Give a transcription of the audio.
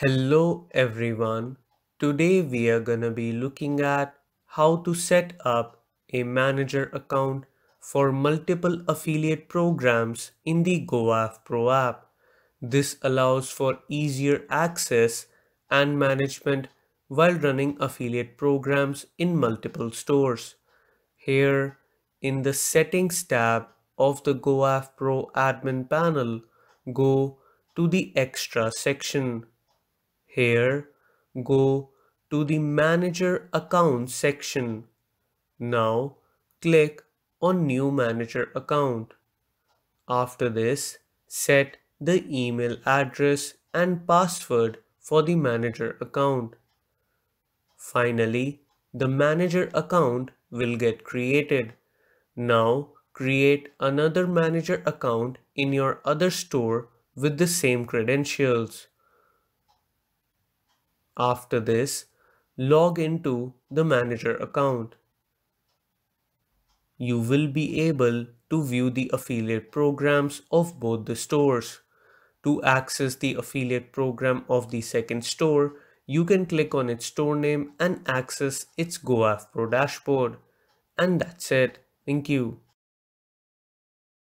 Hello everyone. Today we are gonna be looking at how to set up a manager account for multiple affiliate programs in the GoAF Pro app. This allows for easier access and management while running affiliate programs in multiple stores. Here in the settings tab of the GoAF Pro admin panel, go to the extra section here, go to the Manager Account section. Now, click on New Manager Account. After this, set the email address and password for the manager account. Finally, the manager account will get created. Now, create another manager account in your other store with the same credentials. After this, log into the manager account. You will be able to view the affiliate programs of both the stores. To access the affiliate program of the second store, you can click on its store name and access its GoAfPro dashboard. And that's it. Thank you.